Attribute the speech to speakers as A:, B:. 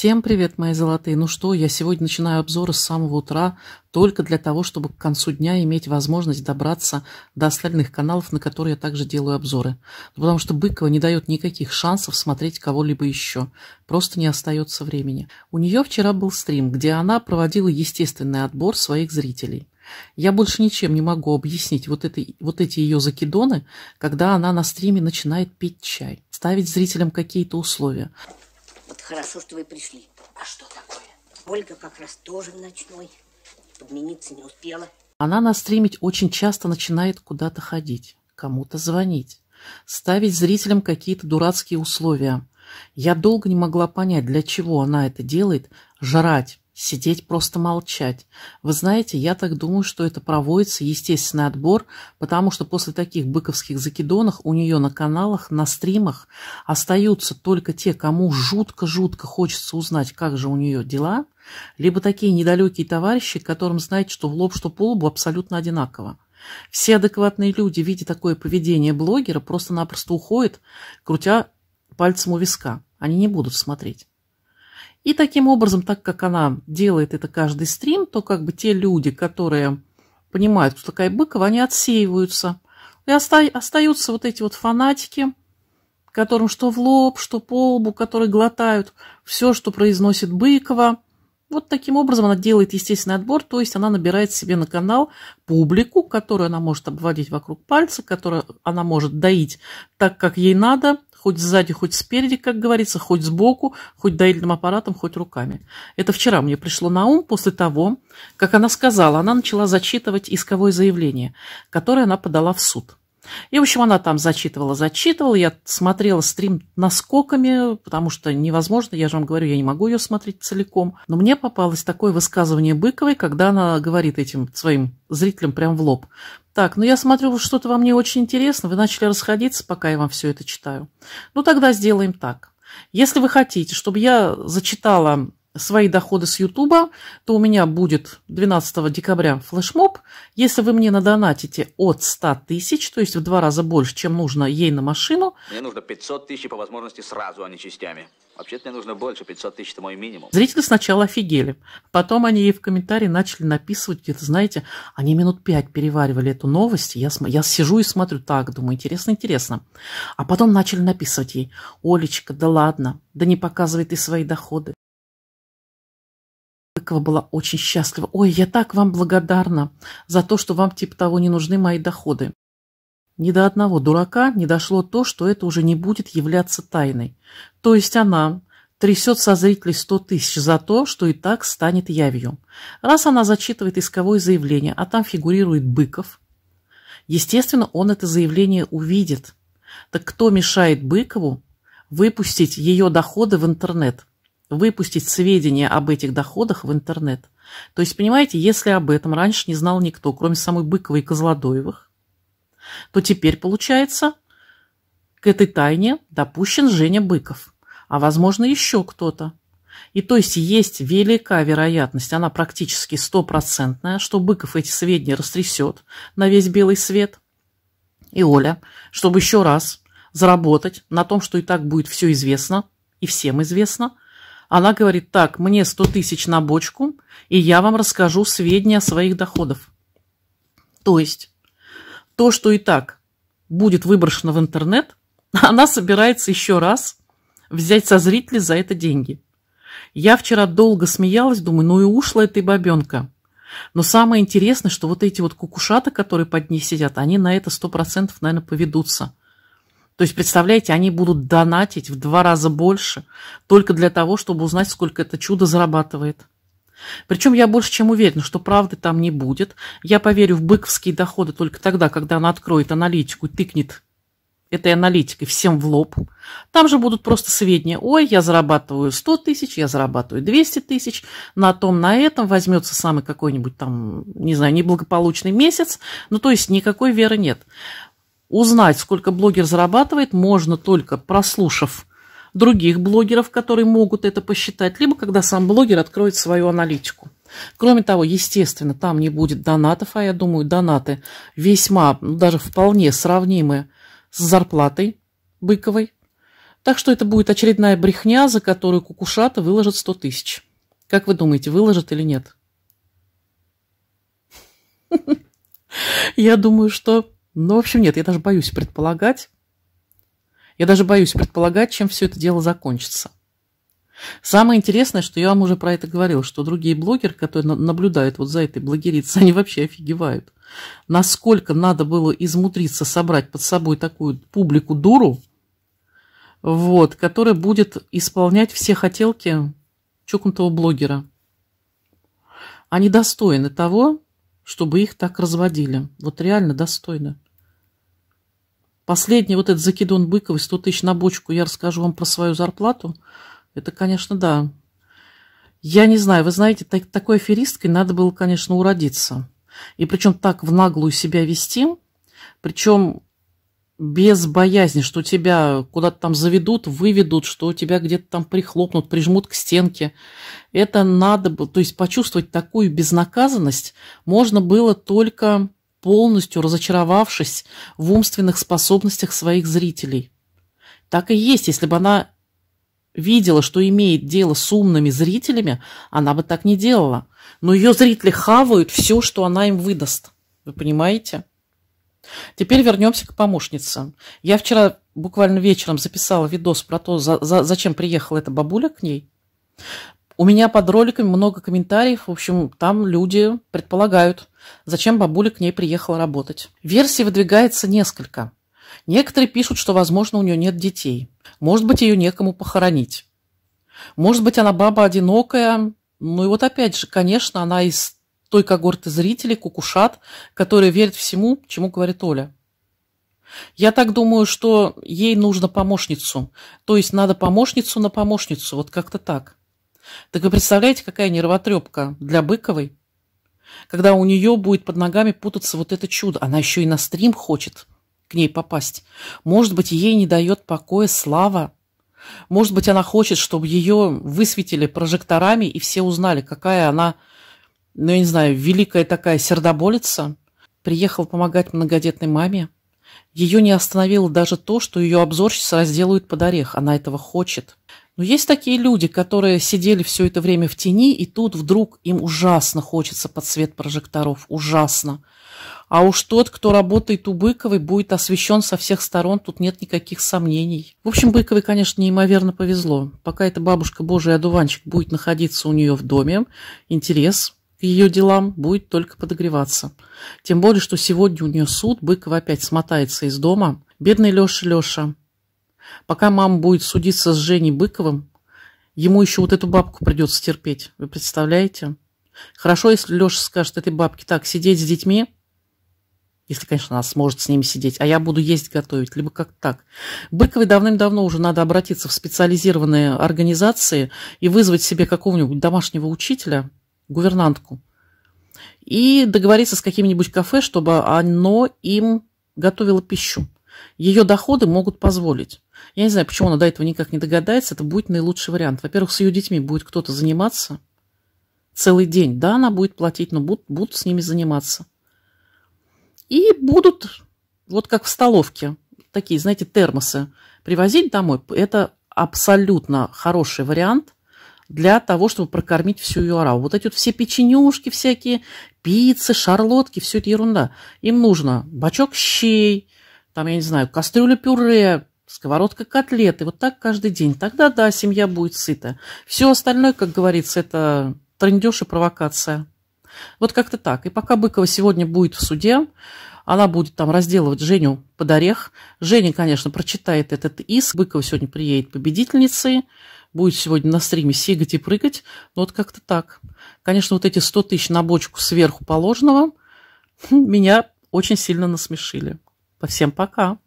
A: Всем привет, мои золотые! Ну что, я сегодня начинаю обзоры с самого утра, только для того, чтобы к концу дня иметь возможность добраться до остальных каналов, на которые я также делаю обзоры. Потому что Быкова не дает никаких шансов смотреть кого-либо еще. Просто не остается времени. У нее вчера был стрим, где она проводила естественный отбор своих зрителей. Я больше ничем не могу объяснить вот, это, вот эти ее закидоны, когда она на стриме начинает пить чай, ставить зрителям какие-то условия. Хорошо, что вы пришли. А что такое? Ольга как раз тоже в ночной. Подмениться не успела. Она на стримить очень часто начинает куда-то ходить, кому-то звонить, ставить зрителям какие-то дурацкие условия. Я долго не могла понять, для чего она это делает, жрать, Сидеть просто молчать. Вы знаете, я так думаю, что это проводится естественный отбор, потому что после таких быковских закидонов у нее на каналах, на стримах остаются только те, кому жутко-жутко хочется узнать, как же у нее дела, либо такие недалекие товарищи, которым знаете, что в лоб, что по лбу абсолютно одинаково. Все адекватные люди, видя такое поведение блогера, просто-напросто уходят, крутя пальцем у виска. Они не будут смотреть. И таким образом, так как она делает это каждый стрим, то как бы те люди, которые понимают, кто такая Быкова, они отсеиваются. И оста- остаются вот эти вот фанатики, которым что в лоб, что по лбу, которые глотают все, что произносит Быкова. Вот таким образом она делает естественный отбор, то есть она набирает себе на канал публику, которую она может обводить вокруг пальца, которую она может доить так, как ей надо, хоть сзади, хоть спереди, как говорится, хоть сбоку, хоть доильным аппаратом, хоть руками. Это вчера мне пришло на ум после того, как она сказала, она начала зачитывать исковое заявление, которое она подала в суд. И, в общем, она там зачитывала, зачитывала. Я смотрела стрим наскоками, потому что невозможно, я же вам говорю, я не могу ее смотреть целиком. Но мне попалось такое высказывание Быковой, когда она говорит этим своим зрителям прям в лоб. Так, ну я смотрю, что-то вам не очень интересно, вы начали расходиться, пока я вам все это читаю. Ну тогда сделаем так. Если вы хотите, чтобы я зачитала свои доходы с Ютуба, то у меня будет 12 декабря флешмоб. Если вы мне надонатите от 100 тысяч, то есть в два раза больше, чем нужно ей на машину. Мне нужно 500 тысяч по возможности сразу, а не частями. Вообще-то мне нужно больше, 500 тысяч это мой минимум. Зрители сначала офигели. Потом они ей в комментарии начали написывать, где-то, знаете, они минут пять переваривали эту новость. Я, см... я сижу и смотрю так, думаю, интересно, интересно. А потом начали написывать ей, Олечка, да ладно, да не показывай ты свои доходы. Быкова была очень счастлива. «Ой, я так вам благодарна за то, что вам типа того не нужны мои доходы». Ни до одного дурака не дошло то, что это уже не будет являться тайной. То есть она трясет со зрителей 100 тысяч за то, что и так станет явью. Раз она зачитывает исковое заявление, а там фигурирует Быков, естественно, он это заявление увидит. Так кто мешает Быкову выпустить ее доходы в интернет? выпустить сведения об этих доходах в интернет. То есть, понимаете, если об этом раньше не знал никто, кроме самой Быковой и Козлодоевых, то теперь, получается, к этой тайне допущен Женя Быков, а, возможно, еще кто-то. И то есть есть велика вероятность, она практически стопроцентная, что Быков эти сведения растрясет на весь белый свет. И Оля, чтобы еще раз заработать на том, что и так будет все известно, и всем известно – она говорит, так, мне 100 тысяч на бочку, и я вам расскажу сведения о своих доходах. То есть, то, что и так будет выброшено в интернет, она собирается еще раз взять со зрителей за это деньги. Я вчера долго смеялась, думаю, ну и ушла эта бабенка. Но самое интересное, что вот эти вот кукушата, которые под ней сидят, они на это сто процентов, наверное, поведутся. То есть, представляете, они будут донатить в два раза больше только для того, чтобы узнать, сколько это чудо зарабатывает. Причем я больше чем уверен, что правды там не будет. Я поверю в быковские доходы только тогда, когда она откроет аналитику и тыкнет этой аналитикой всем в лоб. Там же будут просто сведения. Ой, я зарабатываю 100 тысяч, я зарабатываю 200 тысяч. На том, на этом возьмется самый какой-нибудь там, не знаю, неблагополучный месяц. Ну, то есть никакой веры нет. Узнать, сколько блогер зарабатывает, можно только прослушав других блогеров, которые могут это посчитать, либо когда сам блогер откроет свою аналитику. Кроме того, естественно, там не будет донатов, а я думаю, донаты весьма, ну, даже вполне сравнимы с зарплатой Быковой. Так что это будет очередная брехня, за которую Кукушата выложит 100 тысяч. Как вы думаете, выложит или нет? Я думаю, что ну, в общем, нет, я даже боюсь предполагать. Я даже боюсь предполагать, чем все это дело закончится. Самое интересное, что я вам уже про это говорил, что другие блогеры, которые наблюдают вот за этой блогерицей, они вообще офигевают. Насколько надо было измутриться собрать под собой такую публику дуру, вот, которая будет исполнять все хотелки чокнутого блогера. Они достойны того, чтобы их так разводили. Вот реально достойны. Последний вот этот закидон быковый, 100 тысяч на бочку, я расскажу вам про свою зарплату. Это, конечно, да. Я не знаю, вы знаете, так, такой аферисткой надо было, конечно, уродиться. И причем так в наглую себя вести, причем без боязни, что тебя куда-то там заведут, выведут, что тебя где-то там прихлопнут, прижмут к стенке. Это надо было, то есть почувствовать такую безнаказанность можно было только полностью разочаровавшись в умственных способностях своих зрителей. Так и есть, если бы она видела, что имеет дело с умными зрителями, она бы так не делала. Но ее зрители хавают все, что она им выдаст. Вы понимаете? Теперь вернемся к помощнице. Я вчера буквально вечером записала видос про то, за, за, зачем приехала эта бабуля к ней. У меня под роликами много комментариев. В общем, там люди предполагают, зачем бабуля к ней приехала работать. Версий выдвигается несколько. Некоторые пишут, что, возможно, у нее нет детей. Может быть, ее некому похоронить. Может быть, она баба одинокая. Ну и вот опять же, конечно, она из той когорты зрителей, кукушат, которые верят всему, чему говорит Оля. Я так думаю, что ей нужно помощницу. То есть надо помощницу на помощницу, вот как-то так. Так вы представляете, какая нервотрепка для Быковой? когда у нее будет под ногами путаться вот это чудо. Она еще и на стрим хочет к ней попасть. Может быть, ей не дает покоя слава. Может быть, она хочет, чтобы ее высветили прожекторами и все узнали, какая она, ну, я не знаю, великая такая сердоболица. Приехала помогать многодетной маме. Ее не остановило даже то, что ее обзорщица разделают под орех. Она этого хочет. Но есть такие люди, которые сидели все это время в тени, и тут вдруг им ужасно хочется под свет прожекторов. Ужасно. А уж тот, кто работает у Быковой, будет освещен со всех сторон, тут нет никаких сомнений. В общем, Быковой, конечно, неимоверно повезло. Пока эта бабушка Божий одуванчик будет находиться у нее в доме, интерес к ее делам будет только подогреваться. Тем более, что сегодня у нее суд, Быкова опять смотается из дома. Бедный Леша Леша, Пока мама будет судиться с Женей Быковым, ему еще вот эту бабку придется терпеть. Вы представляете? Хорошо, если Леша скажет этой бабке, так, сидеть с детьми, если, конечно, она сможет с ними сидеть, а я буду есть, готовить, либо как так. Быковой давным-давно уже надо обратиться в специализированные организации и вызвать себе какого-нибудь домашнего учителя, гувернантку, и договориться с каким-нибудь кафе, чтобы оно им готовило пищу. Ее доходы могут позволить. Я не знаю, почему она до этого никак не догадается. Это будет наилучший вариант. Во-первых, с ее детьми будет кто-то заниматься целый день. Да, она будет платить, но будут, будут с ними заниматься. И будут, вот как в столовке, такие, знаете, термосы привозить домой. Это абсолютно хороший вариант для того, чтобы прокормить всю ее Юарау. Вот эти вот все печенюшки всякие, пиццы, шарлотки, все это ерунда. Им нужно бачок щей, там, я не знаю, кастрюля пюре, сковородка котлеты. Вот так каждый день. Тогда, да, семья будет сыта. Все остальное, как говорится, это трендеж и провокация. Вот как-то так. И пока Быкова сегодня будет в суде, она будет там разделывать Женю под орех. Женя, конечно, прочитает этот иск. Быкова сегодня приедет победительницей. Будет сегодня на стриме сигать и прыгать. Но ну, вот как-то так. Конечно, вот эти 100 тысяч на бочку сверху положенного меня очень сильно насмешили. По всем пока.